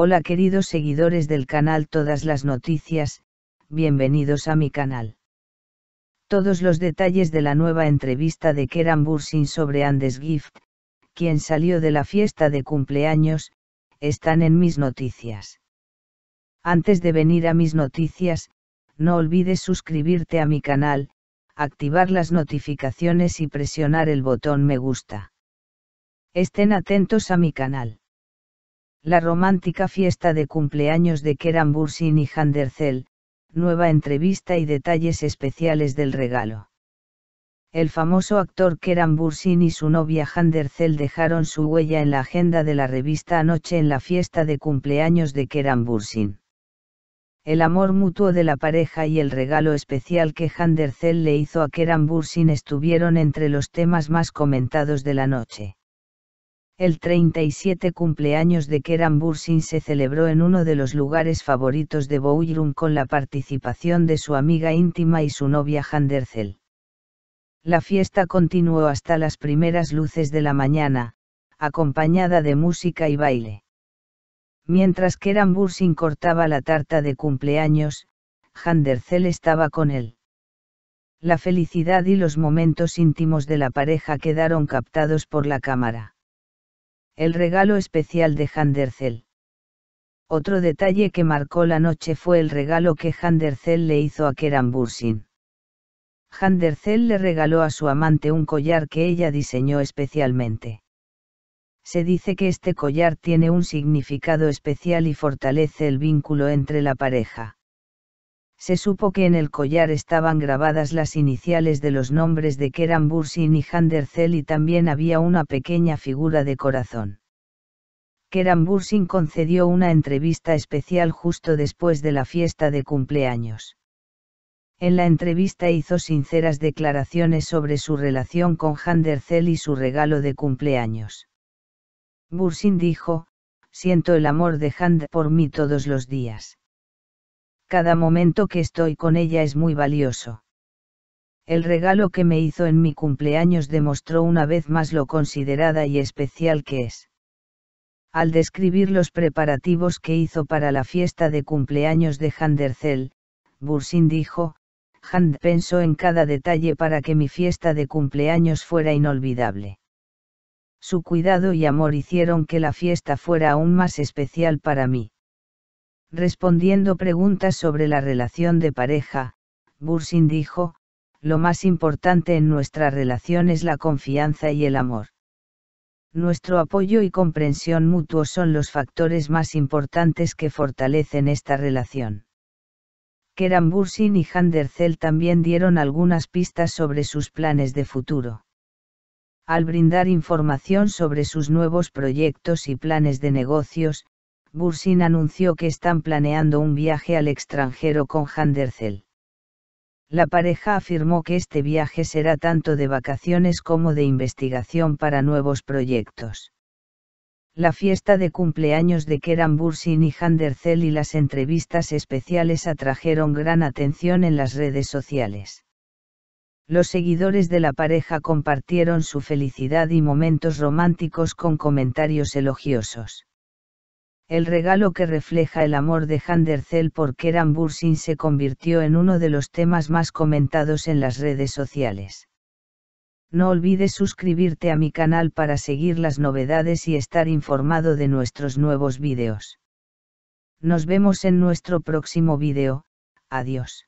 Hola queridos seguidores del canal Todas las Noticias, bienvenidos a mi canal. Todos los detalles de la nueva entrevista de Keran Bursin sobre Andes Gift, quien salió de la fiesta de cumpleaños, están en mis noticias. Antes de venir a mis noticias, no olvides suscribirte a mi canal, activar las notificaciones y presionar el botón me gusta. Estén atentos a mi canal. La romántica fiesta de cumpleaños de Keran Bursin y Handerzell, nueva entrevista y detalles especiales del regalo. El famoso actor Keran Bursin y su novia Handercel dejaron su huella en la agenda de la revista anoche en la fiesta de cumpleaños de Keran Bursin. El amor mutuo de la pareja y el regalo especial que Handercel le hizo a Keran Bursin estuvieron entre los temas más comentados de la noche. El 37 cumpleaños de Keran Bursin se celebró en uno de los lugares favoritos de Bouillon con la participación de su amiga íntima y su novia Handerzel. La fiesta continuó hasta las primeras luces de la mañana, acompañada de música y baile. Mientras Keran Bursin cortaba la tarta de cumpleaños, Handerzel estaba con él. La felicidad y los momentos íntimos de la pareja quedaron captados por la cámara el regalo especial de Handercel. Otro detalle que marcó la noche fue el regalo que Handercel le hizo a Keran Bursin. le regaló a su amante un collar que ella diseñó especialmente. Se dice que este collar tiene un significado especial y fortalece el vínculo entre la pareja se supo que en el collar estaban grabadas las iniciales de los nombres de Keran Bursin y Handercel y también había una pequeña figura de corazón. Keran Bursin concedió una entrevista especial justo después de la fiesta de cumpleaños. En la entrevista hizo sinceras declaraciones sobre su relación con Zell y su regalo de cumpleaños. Bursin dijo, siento el amor de Hand por mí todos los días cada momento que estoy con ella es muy valioso. El regalo que me hizo en mi cumpleaños demostró una vez más lo considerada y especial que es. Al describir los preparativos que hizo para la fiesta de cumpleaños de Handercel, Bursin dijo, Hand pensó en cada detalle para que mi fiesta de cumpleaños fuera inolvidable. Su cuidado y amor hicieron que la fiesta fuera aún más especial para mí. Respondiendo preguntas sobre la relación de pareja, Bursin dijo, lo más importante en nuestra relación es la confianza y el amor. Nuestro apoyo y comprensión mutuo son los factores más importantes que fortalecen esta relación. Keran Bursin y Handercel también dieron algunas pistas sobre sus planes de futuro. Al brindar información sobre sus nuevos proyectos y planes de negocios, Bursin anunció que están planeando un viaje al extranjero con Handercel. La pareja afirmó que este viaje será tanto de vacaciones como de investigación para nuevos proyectos. La fiesta de cumpleaños de Keran Bursin y Handercel y las entrevistas especiales atrajeron gran atención en las redes sociales. Los seguidores de la pareja compartieron su felicidad y momentos románticos con comentarios elogiosos. El regalo que refleja el amor de Zell por Keran Bursin se convirtió en uno de los temas más comentados en las redes sociales. No olvides suscribirte a mi canal para seguir las novedades y estar informado de nuestros nuevos vídeos. Nos vemos en nuestro próximo vídeo, adiós.